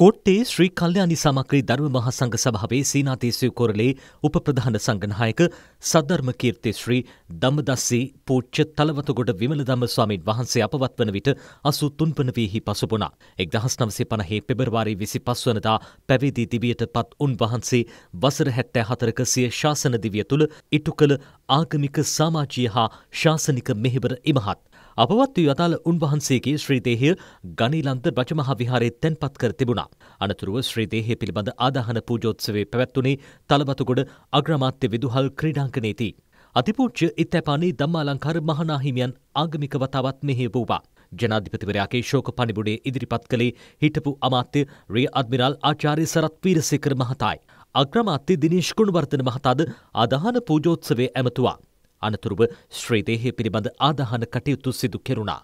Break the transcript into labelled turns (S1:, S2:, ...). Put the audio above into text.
S1: ಕೋಟ್ಟೆ ಶ್ರೀ ಕಲ್ಯಾಣಿ ಸಮಕ್ರಿ ಧರ್ಮ ಮಹಾಸಂಘ ಸಭಾವೇ ಸೀನಾದೇಸಿ ಕೊರಲೆ ಉಪಪ್ರಧಾನ ಸಂಘನಾಯಕ ಸದ್ಧರ್ಮ ಕೀರ್ತಿ ಶ್ರೀ ದಮದಸ್ಸಿ ಪೂಜ್ಯ ತಲವತುಗೊಡ ವಿಮಲಧಮ್ಮ ස්වාමීන් වහන්සේ අපවත් වන විට අසු තුන්පන වීහි පසුබුණා. එක්දහස් නවසේ පණහේ පෙබරවාරි විසි පස්වනදා පැවිදි දිවියට පත් උන්වහන්සේ වසර හැත්තෑ හතරක සිය ශාසන දිවිය තුළ ඉටු කළ ආගමික සාමාජය හා ශාසනික මෙහෙවර ඉමහත්. අපවත් වූ අදාළ උන්වහන්සේගේ ශ්‍රීදේහය ගනිලන්ත රජමහා විහාරයේ තැන්පත් කර තිබුණා. අනතුරුව ශ්‍රීදේහය පිළිබඳ ආදාහන පූජෝත්සවයේ පැවැත්වුණේ තලබතුගොඩ අග්‍රමාත්‍ය විදුහල් ක්‍රීඩාංගණයේදී. අතිපූජ්‍ය ඉත්තැපානී ධම්මාලංකාර මහනාහිමියන් ආගමික වතාවත් මෙහෙ වූවා. ජනාධිපතිවරයාගේ ශෝක පනිබුඩේ ඉදිරිපත් කළේ හිටපු අමාත්‍ය රිය අද්මිරාල් ආචාර්ය සරත් පීරසේකර මහතායි. අග්‍රමාත්‍ය දිනේශ් කුණවර්ධන මහතාද ආදාහන පූජෝත්සවය ඇමතුවා. අනතුරුව ශ්‍රීදේහය පිළිබඳ ආදාහන කටයුතු සිදු කෙරුණා.